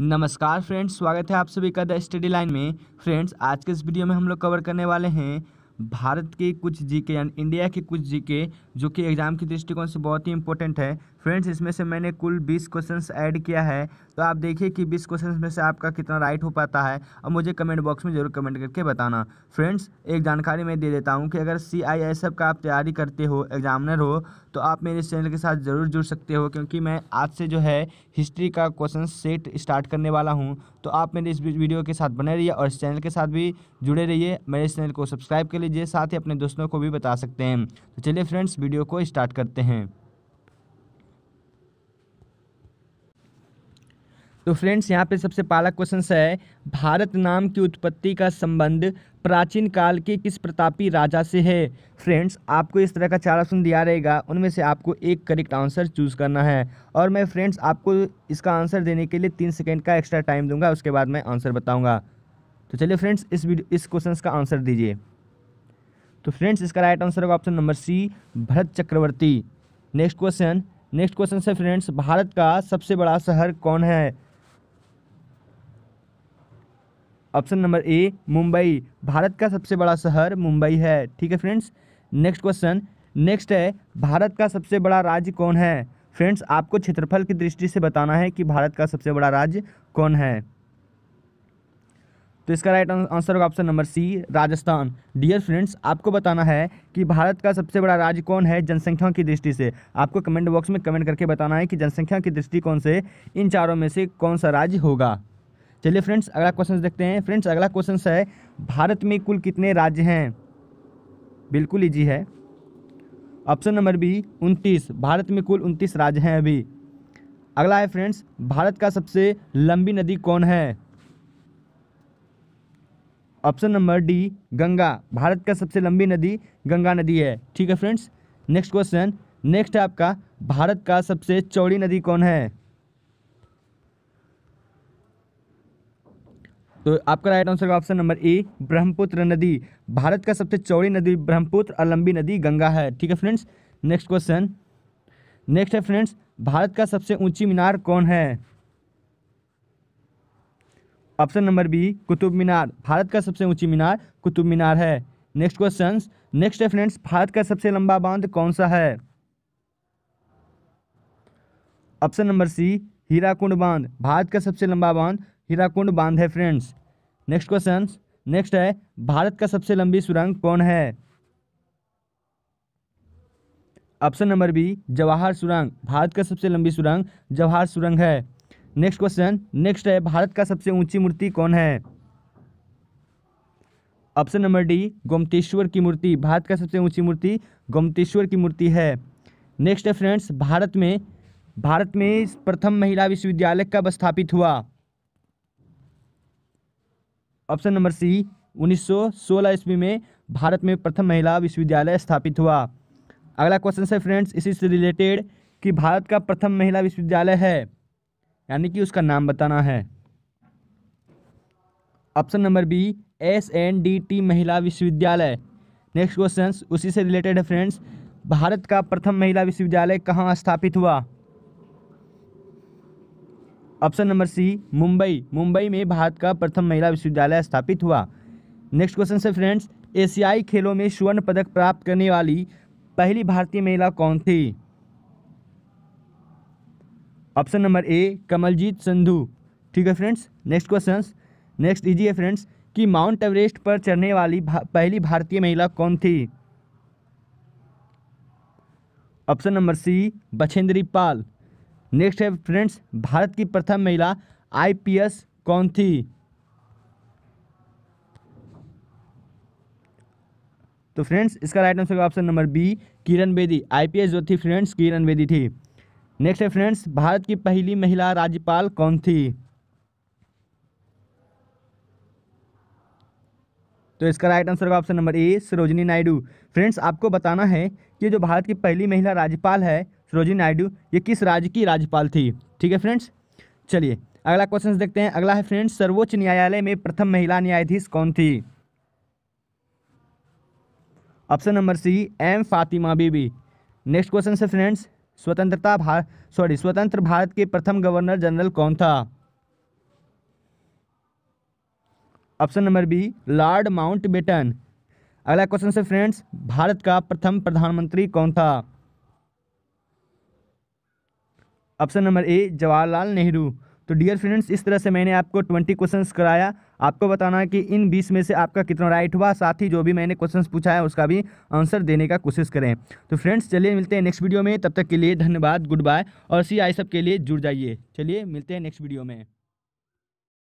नमस्कार फ्रेंड्स स्वागत है आप सभी का द स्टडी लाइन में फ्रेंड्स आज के इस वीडियो में हम लोग कवर करने वाले हैं भारत के कुछ जीके यानी इंडिया के कुछ जीके जो कि एग्ज़ाम के दृष्टिकोण से बहुत ही इंपॉर्टेंट है फ्रेंड्स इसमें से मैंने कुल बीस क्वेश्चंस ऐड किया है तो आप देखिए कि बीस क्वेश्चंस में से आपका कितना राइट हो पाता है और मुझे कमेंट बॉक्स में जरूर कमेंट करके बताना फ्रेंड्स एक जानकारी मैं दे देता हूँ कि अगर सी आई एस एफ का आप तैयारी करते हो एग्जामिनर हो तो आप मेरे चैनल के साथ ज़रूर जुड़ सकते हो क्योंकि मैं आज से जो है हिस्ट्री का क्वेश्चन सेट स्टार्ट करने वाला हूँ तो आप मेरे इस वीडियो के साथ बने रहिए और इस चैनल के साथ भी जुड़े रहिए मेरे इस चैनल को सब्सक्राइब कर भेजिए साथ ही अपने दोस्तों को भी बता सकते हैं तो चलिए फ्रेंड्स वीडियो को स्टार्ट करते हैं तो फ्रेंड्स यहाँ पे सबसे पहला क्वेश्चन है भारत नाम की उत्पत्ति का संबंध प्राचीन काल के किस प्रतापी राजा से है फ्रेंड्स आपको इस तरह का चार ऑप्शन दिया रहेगा उनमें से आपको एक करेक्ट आंसर चूज़ करना है और मैं फ्रेंड्स आपको इसका आंसर देने के लिए तीन सेकेंड का एक्स्ट्रा टाइम दूंगा उसके बाद मैं आंसर बताऊँगा तो चलिए फ्रेंड्स इस वीडियो इस क्वेश्चन का आंसर दीजिए तो फ्रेंड्स इसका राइट आंसर होगा option number C Bharat Chakravarti next question next question से फ्रेंड्स भारत का सबसे बड़ा शहर कौन है option number A Mumbai Bharat का सबसे बड़ा शहर मुंबई है ठीक है फ्रेंड्स नेक्स्ट क्वेश्चन नेक्स्ट है भारत का सबसे बड़ा राज्य कौन है फ्रेंड्स आपको क्षेत्रफल की दृष्टि से बताना है कि भारत का सबसे बड़ा राज्य कौन है तो इसका राइट आंसर होगा option number C Rajasthan dear friends आपको बताना है कि भारत का सबसे बड़ा राज्य कौन है जनसंख्या की दृष्टि से आपको कमेंट बॉक्स में कमेंट करके बताना है कि जनसंख्या की दृष्टि कौन से इन चारों में से कौन सा राज्य होगा चलिए फ्रेंड्स अगला क्वेश्चन देखते हैं फ्रेंड्स अगला क्वेश्चन है भारत में कुल कितने राज्य हैं बिल्कुल ईजी है ऑप्शन नंबर बी उनतीस भारत में कुल उनतीस राज्य हैं अभी अगला है फ्रेंड्स भारत का सबसे लंबी नदी कौन है option number D Ganga Bharat का सबसे लंबी नदी गंगा नदी है ठीक है फ्रेंड्स नेक्स्ट क्वेश्चन नेक्स्ट है आपका भारत का सबसे चौड़ी नदी कौन है तो आपका right answer option number A Brahmaputra नदी भारत का सबसे चौड़ी नदी ब्रह्मपुत्र और लंबी नदी गंगा है ठीक है फ्रेंड्स नेक्स्ट क्वेश्चन नेक्स्ट है फ्रेंड्स भारत का सबसे ऊंची मीनार कौन है option number B Qutub Minar Bharat का सबसे ऊंची मीनार कुतुब मीनार है नेक्स्ट क्वेश्चन नेक्स्ट है फ्रेंड्स भारत का सबसे लंबा बांध कौन सा है ऑप्शन नंबर सी हीराकुंड बांध भारत का सबसे लंबा बांध हीराकुंड बांध है फ्रेंड्स नेक्स्ट क्वेश्चन नेक्स्ट है भारत का सबसे लंबी सुरंग कौन है ऑप्शन नंबर बी जवाहर सुरंग भारत का सबसे लंबी सुरंग जवाहर सुरंग है नेक्स्ट क्वेश्चन नेक्स्ट है भारत का सबसे ऊंची मूर्ति कौन है ऑप्शन नंबर डी गोमतेश्वर की मूर्ति भारत का सबसे ऊंची मूर्ति गोमतेश्वर की मूर्ति है नेक्स्ट है फ्रेंड्स भारत में भारत में प्रथम महिला विश्वविद्यालय कब स्थापित हुआ ऑप्शन नंबर सी 1916 ईस्वी में भारत में प्रथम महिला विश्वविद्यालय स्थापित हुआ अगला क्वेश्चन है फ्रेंड्स इसी से रिलेटेड कि भारत का प्रथम महिला विश्वविद्यालय है यानी कि उसका नाम बताना है option number B S N D T Mahila Vishwavidyalaya next question उसी से रिलेटेड है फ्रेंड्स भारत का प्रथम महिला विश्वविद्यालय कहाँ स्थापित हुआ option number C Mumbai Mumbai में भारत का प्रथम महिला विश्वविद्यालय स्थापित हुआ नेक्स्ट क्वेश्चन से फ्रेंड्स एशियाई खेलों में स्वर्ण पदक प्राप्त करने वाली पहली भारतीय महिला कौन थी option number A Kamaljeet Sandhu ठीक है friends next question next easy है फ्रेंड्स कि माउंट एवरेस्ट पर चढ़ने वाली भा, पहली भारतीय महिला कौन थी option number C Bachendri Pal next है फ्रेंड्स भारत की प्रथम महिला आईपीएस कौन थी तो फ्रेंड्स इसका राइट आंसर होगा option number B Kiran Bedi IPS जो थी फ्रेंड्स किरण बेदी थी नेक्स्ट है फ्रेंड्स भारत की पहली महिला राज्यपाल कौन थी तो इसका राइट आंसर होगा option number A Sarojini Naidu friends आपको बताना है कि जो भारत की पहली महिला राज्यपाल है सरोजनी नायडू ये किस राज्य की राज्यपाल थी ठीक है फ्रेंड्स चलिए अगला क्वेश्चन देखते हैं अगला है फ्रेंड्स सर्वोच्च न्यायालय में प्रथम महिला न्यायाधीश कौन थी option number C M Fatima Bibi next question है फ्रेंड्स स्वतंत्रता भारत सॉरी स्वतंत्र भारत के प्रथम गवर्नर जनरल कौन था option number B lord Mountbatten अगला क्वेश्चन से फ्रेंड्स भारत का प्रथम प्रधानमंत्री कौन था option number A Jawaharlal Nehru तो डियर फ्रेंड्स इस तरह से मैंने आपको ट्वेंटी क्वेश्चन कराया आपको बताना है कि इन बीस में से आपका कितना राइट हुआ साथ ही जो भी मैंने क्वेश्चन पूछा है उसका भी आंसर देने का कोशिश करें तो फ्रेंड्स चलिए मिलते हैं नेक्स्ट वीडियो में तब तक के लिए धन्यवाद गुड बाय और सी आई सब के लिए जुड़ जाइए चलिए मिलते हैं नेक्स्ट वीडियो में